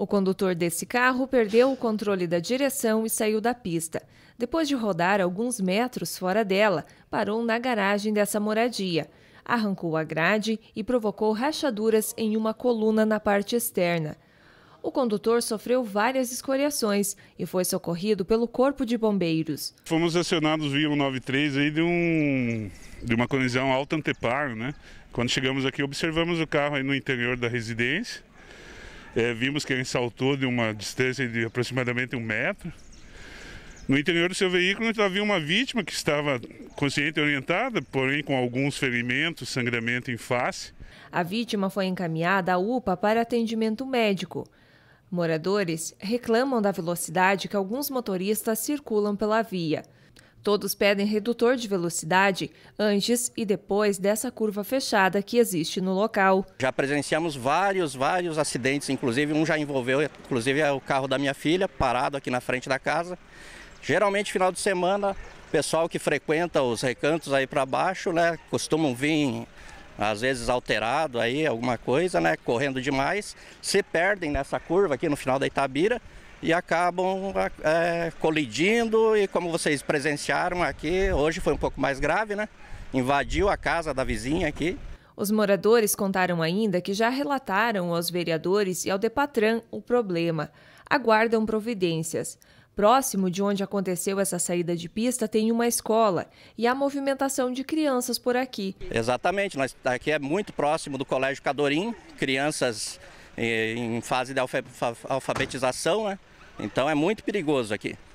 O condutor desse carro perdeu o controle da direção e saiu da pista. Depois de rodar alguns metros fora dela, parou na garagem dessa moradia. Arrancou a grade e provocou rachaduras em uma coluna na parte externa. O condutor sofreu várias escoriações e foi socorrido pelo Corpo de Bombeiros. Fomos acionados via 193 aí de, um, de uma colisão alto anteparo, né? Quando chegamos aqui, observamos o carro aí no interior da residência é, vimos que ele saltou de uma distância de aproximadamente um metro. No interior do seu veículo havia uma vítima que estava consciente e orientada, porém com alguns ferimentos, sangramento em face. A vítima foi encaminhada à UPA para atendimento médico. Moradores reclamam da velocidade que alguns motoristas circulam pela via. Todos pedem redutor de velocidade antes e depois dessa curva fechada que existe no local. Já presenciamos vários, vários acidentes, inclusive um já envolveu, inclusive é o carro da minha filha, parado aqui na frente da casa. Geralmente final de semana, pessoal que frequenta os recantos aí para baixo, né, costumam vir às vezes alterado aí alguma coisa, né, correndo demais, se perdem nessa curva aqui no final da Itabira e acabam é, colidindo. E como vocês presenciaram aqui, hoje foi um pouco mais grave, né? Invadiu a casa da vizinha aqui. Os moradores contaram ainda que já relataram aos vereadores e ao Depatran o problema. Aguardam providências. Próximo de onde aconteceu essa saída de pista tem uma escola e há movimentação de crianças por aqui. Exatamente, nós, aqui é muito próximo do Colégio Cadorim, crianças em fase de alfabetização, né? Então é muito perigoso aqui.